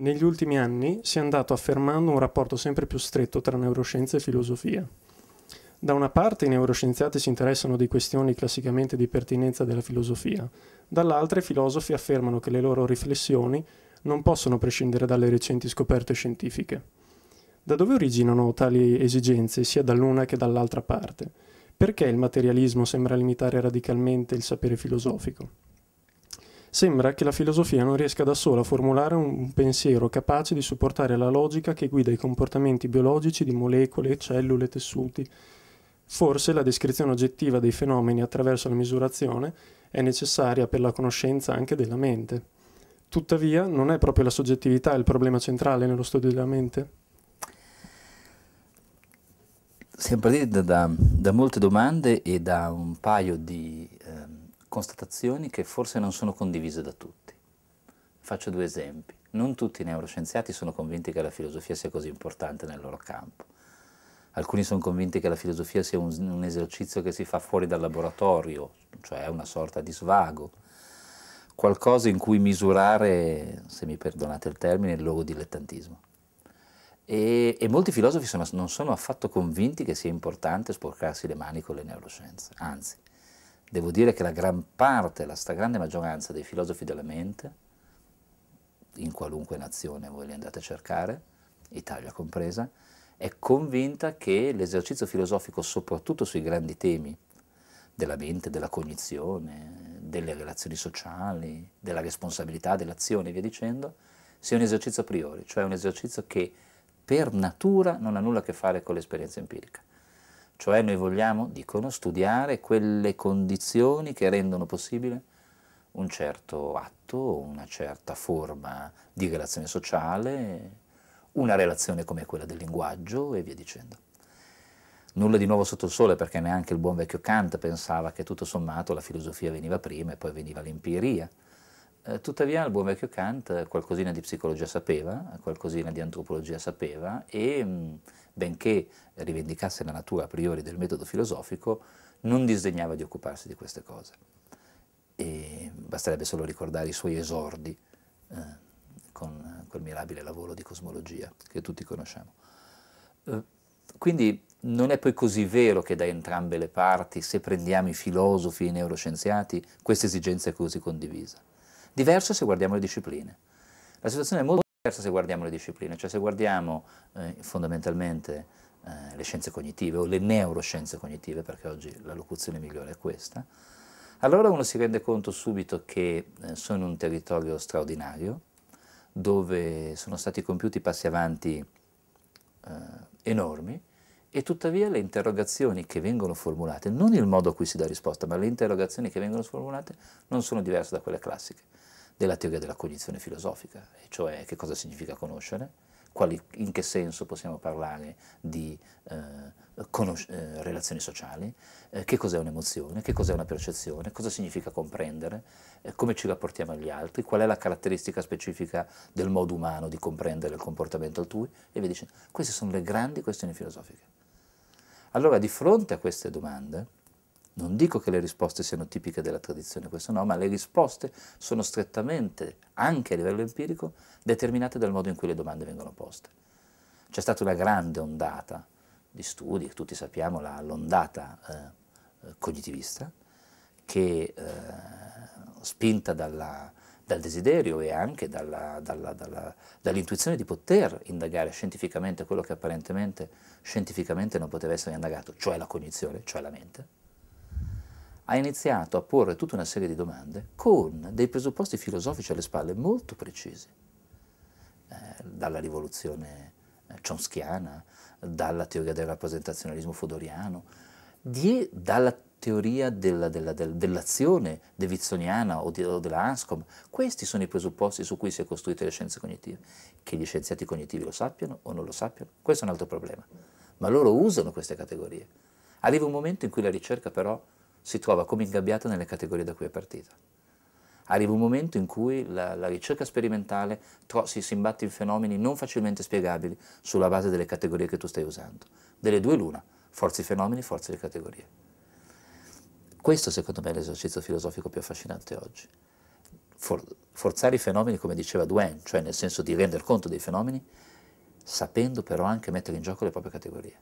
Negli ultimi anni si è andato affermando un rapporto sempre più stretto tra neuroscienza e filosofia. Da una parte i neuroscienziati si interessano di questioni classicamente di pertinenza della filosofia, dall'altra i filosofi affermano che le loro riflessioni non possono prescindere dalle recenti scoperte scientifiche. Da dove originano tali esigenze sia dall'una che dall'altra parte? Perché il materialismo sembra limitare radicalmente il sapere filosofico? Sembra che la filosofia non riesca da sola a formulare un pensiero capace di supportare la logica che guida i comportamenti biologici di molecole, cellule, tessuti. Forse la descrizione oggettiva dei fenomeni attraverso la misurazione è necessaria per la conoscenza anche della mente. Tuttavia, non è proprio la soggettività il problema centrale nello studio della mente? Siamo partiti da, da, da molte domande e da un paio di constatazioni che forse non sono condivise da tutti. Faccio due esempi. Non tutti i neuroscienziati sono convinti che la filosofia sia così importante nel loro campo. Alcuni sono convinti che la filosofia sia un, un esercizio che si fa fuori dal laboratorio, cioè una sorta di svago, qualcosa in cui misurare, se mi perdonate il termine, il loro dilettantismo. E, e, molti filosofi sono, non sono affatto convinti che sia importante sporcarsi le mani con le neuroscienze, anzi, Devo dire che la gran parte, la stragrande maggioranza dei filosofi della mente, in qualunque nazione voi li andate a cercare, Italia compresa, è convinta che l'esercizio filosofico, soprattutto sui grandi temi della mente, della cognizione, delle relazioni sociali, della responsabilità, dell'azione e via dicendo, sia un esercizio a priori, cioè un esercizio che per natura non ha nulla a che fare con l'esperienza empirica. Cioè noi vogliamo, dicono, studiare quelle condizioni che rendono possibile un certo atto, una certa forma di relazione sociale, una relazione come quella del linguaggio e via dicendo. Nulla di nuovo sotto il sole perché neanche il buon vecchio Kant pensava che tutto sommato la filosofia veniva prima e poi veniva l'empiria. Eh, tuttavia il buon vecchio Kant eh, qualcosina di psicologia sapeva, qualcosina di antropologia sapeva e mm, benché rivendicasse la natura a priori del metodo filosofico, non disdegnava di occuparsi di queste cose. E basterebbe solo ricordare i suoi esordi eh, con quel mirabile lavoro di cosmologia che tutti conosciamo. Eh, quindi non è poi così vero che da entrambe le parti, se prendiamo i filosofi e i neuroscienziati, questa esigenza è così condivisa. Diverso se guardiamo le discipline. La situazione è molto diversa se guardiamo le discipline, cioè se guardiamo eh, fondamentalmente eh, le scienze cognitive o le neuroscienze cognitive, perché oggi la locuzione migliore è questa, allora uno si rende conto subito che eh, sono un territorio straordinario, dove sono stati compiuti passi avanti eh, enormi, e tuttavia le interrogazioni che vengono formulate, non il modo a cui si dà risposta, ma le interrogazioni che vengono formulate non sono diverse da quelle classiche della teoria della cognizione filosofica, e cioè che cosa significa conoscere, quali, in che senso possiamo parlare di eh, eh, relazioni sociali, eh, che cos'è un'emozione, che cos'è una percezione, cosa significa comprendere, eh, come ci rapportiamo agli altri, qual è la caratteristica specifica del modo umano di comprendere il comportamento altrui, e via dicendo. Queste sono le grandi questioni filosofiche. Allora, di fronte a queste domande, non dico che le risposte siano tipiche della tradizione, questo no, ma le risposte sono strettamente, anche a livello empirico, determinate dal modo in cui le domande vengono poste. C'è stata una grande ondata di studi, tutti sappiamo l'ondata eh, cognitivista, che eh, spinta dalla, dal desiderio e anche dalla, dalla, dalla, dall'intuizione di poter indagare scientificamente quello che apparentemente scientificamente non poteva essere indagato, cioè la cognizione, cioè la mente, ha iniziato a porre tutta una serie di domande con dei presupposti filosofici alle spalle molto precisi, eh, dalla rivoluzione eh, chomskiana, dalla teoria del rappresentazionalismo fodoriano, Die dalla teoria della, della, dell'azione devizzoniana o, di, o della Anscombe. Questi sono i presupposti su cui si è costruite le scienze cognitive. Che gli scienziati cognitivi lo sappiano o non lo sappiano, questo è un altro problema. Ma loro usano queste categorie. Arriva un momento in cui la ricerca però si trova come ingabbiata nelle categorie da cui è partita. Arriva un momento in cui la, la ricerca sperimentale tro- si, si imbatte in fenomeni non facilmente spiegabili sulla base delle categorie che tu stai usando. Delle due l'una forze di fenomeni, forze di categorie. Questo secondo me è l'esercizio filosofico più affascinante oggi. For, forzare i fenomeni come diceva Duane, cioè nel senso di render conto dei fenomeni, sapendo però anche mettere in gioco le proprie categorie.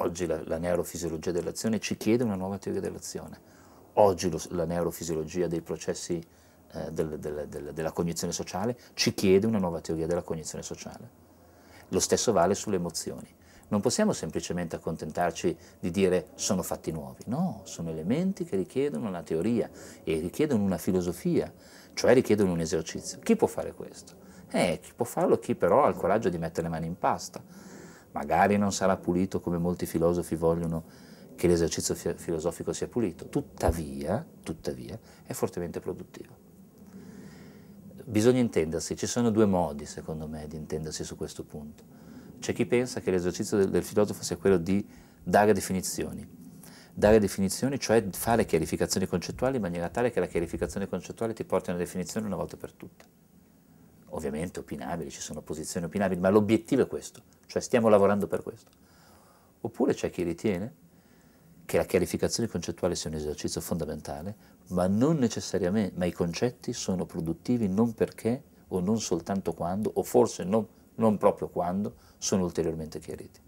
Oggi la, la neurofisiologia dell'azione ci chiede una nuova teoria dell'azione. Oggi lo, la neurofisiologia dei processi eh, del, del, del, della cognizione sociale ci chiede una nuova teoria della cognizione sociale. Lo stesso vale sulle emozioni. Non possiamo semplicemente accontentarci di dire sono fatti nuovi, no, sono elementi che richiedono una teoria e richiedono una filosofia, cioè richiedono un esercizio. Chi può fare questo? Eh, chi può farlo? Chi però ha il coraggio di mettere le mani in pasta. Magari non sarà pulito come molti filosofi vogliono che l'esercizio fi filosofico sia pulito, tuttavia, tuttavia è fortemente produttivo bisogna intendersi, ci sono due modi secondo me di intendersi su questo punto. C'è chi pensa che l'esercizio del, del filosofo sia quello di dare definizioni, dare definizioni, cioè fare chiarificazioni concettuali in maniera tale che la chiarificazione concettuale ti porti a una definizione una volta per tutte. Ovviamente opinabili, ci sono posizioni opinabili, ma l'obiettivo è questo, cioè stiamo lavorando per questo. Oppure c'è chi ritiene che la chiarificazione concettuale sia un esercizio fondamentale, ma non necessariamente, ma i concetti sono produttivi non perché o non soltanto quando, o forse non non proprio quando, sono ulteriormente chiariti.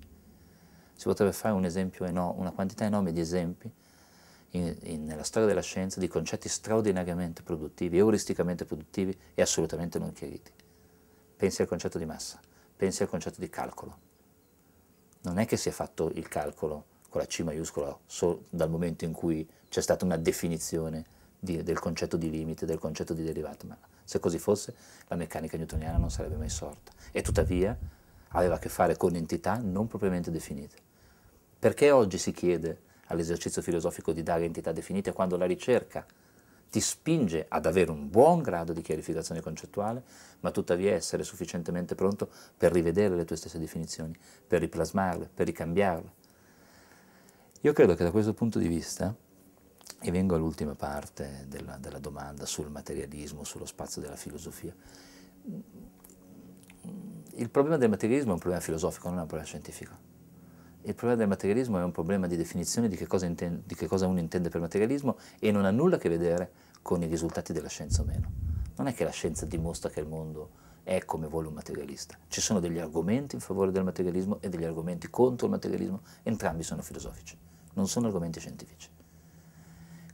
Si potrebbe fare un esempio enorme, una quantità enorme di esempi in, in, nella storia della scienza di concetti straordinariamente produttivi, euristicamente produttivi e assolutamente non chiariti. Pensi al concetto di massa, pensi al concetto di calcolo. Non è che si è fatto il calcolo con la C maiuscola solo dal momento in cui c'è stata una definizione di, del concetto di limite, del concetto di derivata, ma se così fosse, la meccanica newtoniana non sarebbe mai sorta e tuttavia aveva a che fare con entità non propriamente definite. Perché oggi si chiede all'esercizio filosofico di dare entità definite quando la ricerca ti spinge ad avere un buon grado di chiarificazione concettuale, ma tuttavia essere sufficientemente pronto per rivedere le tue stesse definizioni, per riplasmarle, per ricambiarle. Io credo che da questo punto di vista e vengo all'ultima parte della, della, domanda sul materialismo, sullo spazio della filosofia. Il problema del materialismo è un problema filosofico, non è un problema scientifico. Il problema del materialismo è un problema di definizione di che cosa, intende, di che cosa uno intende per materialismo e non ha nulla a che vedere con i risultati della scienza o meno. Non è che la scienza dimostra che il mondo è come vuole un materialista. Ci sono degli argomenti in favore del materialismo e degli argomenti contro il materialismo, entrambi sono filosofici, non sono argomenti scientifici.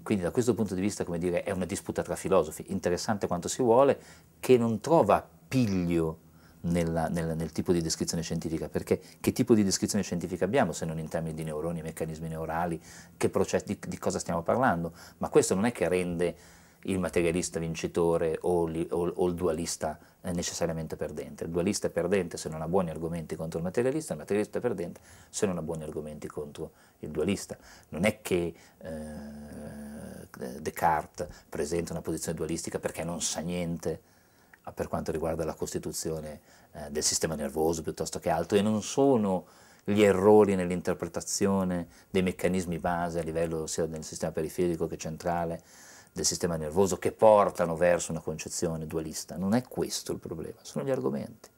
Quindi da questo punto di vista, come dire, è una disputa tra filosofi, interessante quanto si vuole, che non trova piglio nella, nel, nel, tipo di descrizione scientifica, perché che tipo di descrizione scientifica abbiamo se non in termini di neuroni, meccanismi neurali, che processi, di, di cosa stiamo parlando? Ma questo non è che rende il materialista vincitore o, li, o, o il dualista eh, necessariamente perdente. Il dualista è perdente se non ha buoni argomenti contro il materialista, il materialista è perdente se non ha buoni argomenti contro il dualista. Non è che eh, Descartes presenta una posizione dualistica perché non sa niente ah, per quanto riguarda la costituzione eh, del sistema nervoso piuttosto che altro e non sono gli errori nell'interpretazione dei meccanismi base a livello sia del sistema periferico che centrale del sistema nervoso che portano verso una concezione dualista. Non è questo il problema, sono gli argomenti.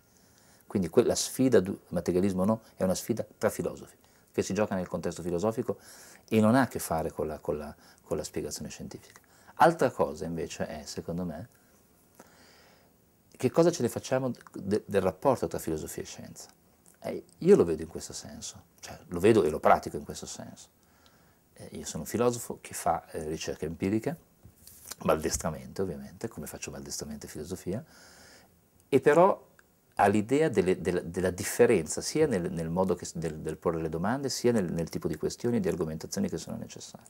Quindi la sfida, materialismo o no, è una sfida tra filosofi, che si gioca nel contesto filosofico e non ha a che fare con la, con la, con la spiegazione scientifica. Altra cosa invece è, secondo me, che cosa ce ne facciamo de, del rapporto tra filosofia e scienza. Eh, io lo vedo in questo senso, cioè, lo vedo e lo pratico in questo senso. Eh, io sono un filosofo che fa eh, ricerca empirica, Baldestramente ovviamente, come faccio baldestramente e filosofia, e però ha l'idea delle, della, della, differenza sia nel, nel modo che, del, del, porre le domande, sia nel, nel, tipo di questioni e di argomentazioni che sono necessarie.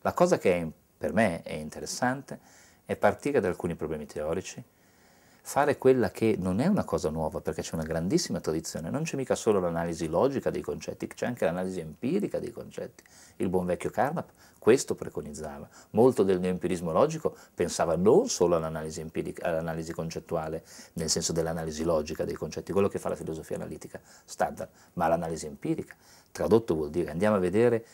La cosa che è, per me è interessante è partire da alcuni problemi teorici, fare quella che non è una cosa nuova perché c'è una grandissima tradizione, non c'è mica solo l'analisi logica dei concetti, c'è anche l'analisi empirica dei concetti. Il buon vecchio Carnap questo preconizzava, molto del neoempirismo logico pensava non solo all'analisi, empirica, all'analisi concettuale, nel senso dell'analisi logica dei concetti, quello che fa la filosofia analitica standard, ma all'analisi empirica. Tradotto vuol dire andiamo a vedere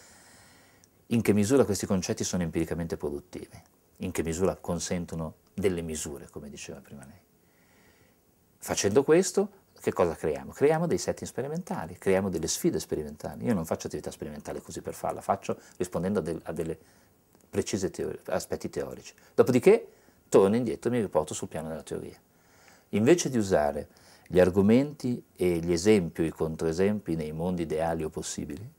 in che misura questi concetti sono empiricamente produttivi, in che misura consentono delle misure, come diceva prima lei. Facendo questo, che cosa creiamo? Creiamo dei setting sperimentali, creiamo delle sfide sperimentali. Io non faccio attività sperimentale così per farla, faccio rispondendo a, del, a delle precise teori, aspetti teorici. Dopodiché torno indietro e mi riporto sul piano della teoria. Invece di usare gli argomenti e gli esempi o i controesempi nei mondi ideali o possibili,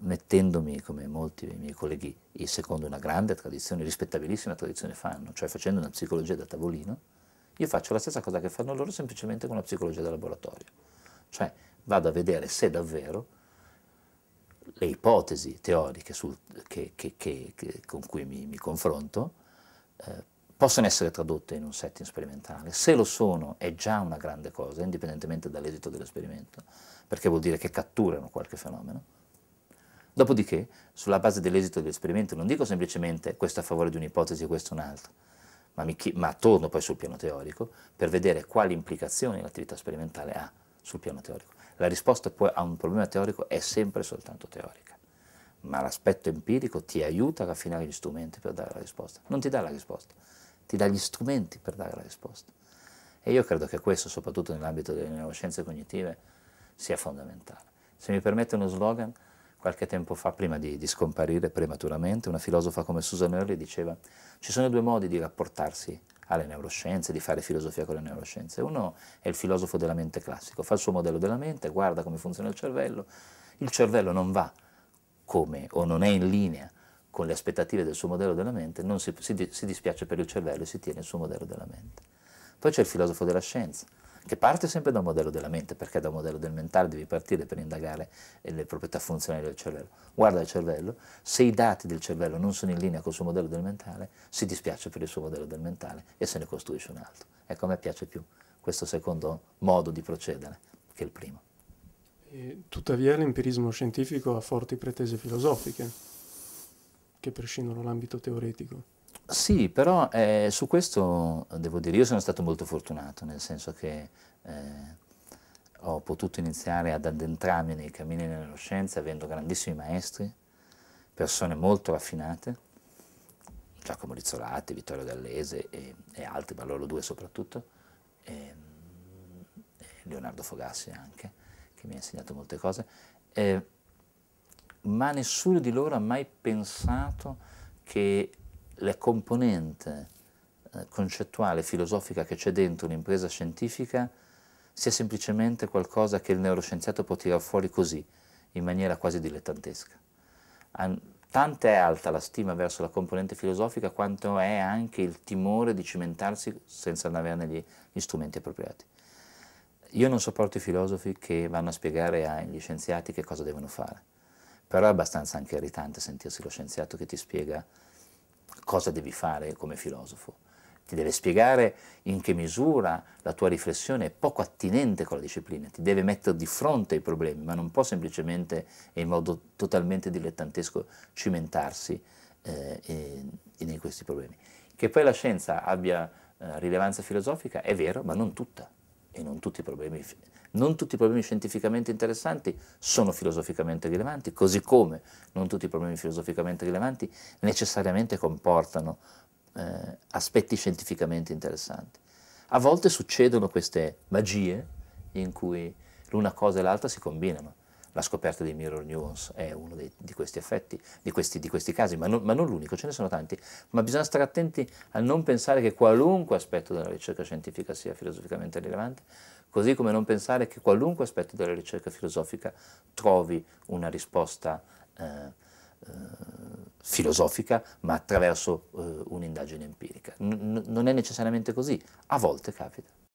mettendomi, come molti miei colleghi, secondo una grande tradizione, rispettabilissima tradizione fanno, cioè facendo una psicologia da tavolino, io faccio la stessa cosa che fanno loro semplicemente con la psicologia del laboratorio. Cioè vado a vedere se davvero le ipotesi teoriche sul, che, che, che, con cui mi, mi confronto eh, possono essere tradotte in un setting sperimentale. Se lo sono è già una grande cosa, indipendentemente dall'esito dell'esperimento, perché vuol dire che catturano qualche fenomeno. Dopodiché, sulla base dell'esito dell'esperimento, non dico semplicemente questo a favore di un'ipotesi e questo un'altra, ma, mi, ma torno poi sul piano teorico, per vedere quali implicazioni l'attività sperimentale ha sul piano teorico. La risposta poi a un problema teorico è sempre soltanto teorica, ma l'aspetto empirico ti aiuta a raffinare gli strumenti per dare la risposta, non ti dà la risposta, ti dà gli strumenti per dare la risposta. E io credo che questo, soprattutto nell'ambito delle neuroscienze cognitive, sia fondamentale. Se mi permette uno slogan, Qualche tempo fa, prima di, di scomparire prematuramente, una filosofa come Susan Early diceva ci sono due modi di rapportarsi alle neuroscienze, di fare filosofia con le neuroscienze. Uno è il filosofo della mente classico, fa il suo modello della mente, guarda come funziona il cervello, il cervello non va come o non è in linea con le aspettative del suo modello della mente, non si, si, si dispiace per il cervello e si tiene il suo modello della mente. Poi c'è il filosofo della scienza, che parte sempre dal modello della mente, perché da un modello del mentale devi partire per indagare eh, le proprietà funzionali del cervello. Guarda il cervello, se i dati del cervello non sono in linea col suo modello del mentale, si dispiace per il suo modello del mentale e se ne costruisce un altro. Ecco, a me piace più questo secondo modo di procedere che il primo. E, tuttavia l'empirismo scientifico ha forti pretese filosofiche che prescindono dall'ambito teoretico. Sì, però eh, su questo devo dire, io sono stato molto fortunato, nel senso che eh, ho potuto iniziare ad addentrarmi nei cammini della scienze avendo grandissimi maestri, persone molto raffinate, Giacomo Rizzolatti, Vittorio Gallese e, e altri, ma loro due soprattutto, e, e Leonardo Fogassi anche, che mi ha insegnato molte cose, e, ma nessuno di loro ha mai pensato che la componente eh, concettuale, filosofica che c'è dentro un'impresa scientifica sia semplicemente qualcosa che il neuroscienziato può tirare fuori così, in maniera quasi dilettantesca. tanto è alta la stima verso la componente filosofica quanto è anche il timore di cimentarsi senza averne gli, gli strumenti appropriati. Io non sopporto i filosofi che vanno a spiegare agli scienziati che cosa devono fare, però è abbastanza anche irritante sentirsi lo scienziato che ti spiega cosa devi fare come filosofo. Ti deve spiegare in che misura la tua riflessione è poco attinente con la disciplina, ti deve mettere di fronte ai problemi, ma non può semplicemente e in modo totalmente dilettantesco cimentarsi eh, in, in, questi problemi. Che poi la scienza abbia eh, rilevanza filosofica è vero, ma non tutta e non tutti, problemi, non tutti i problemi scientificamente interessanti sono filosoficamente rilevanti, così come non tutti i problemi filosoficamente rilevanti necessariamente comportano eh, aspetti scientificamente interessanti. A volte succedono queste magie in cui l'una cosa e l'altra si combinano. La scoperta dei mirror neurons è uno dei, di questi effetti, di questi, di questi casi, ma non, ma non l'unico, ce ne sono tanti, ma bisogna stare attenti a non pensare che qualunque aspetto della ricerca scientifica sia filosoficamente rilevante, così come non pensare che qualunque aspetto della ricerca filosofica trovi una risposta eh, eh, filosofica, ma attraverso eh, un'indagine empirica. N- non è necessariamente così, a volte capita.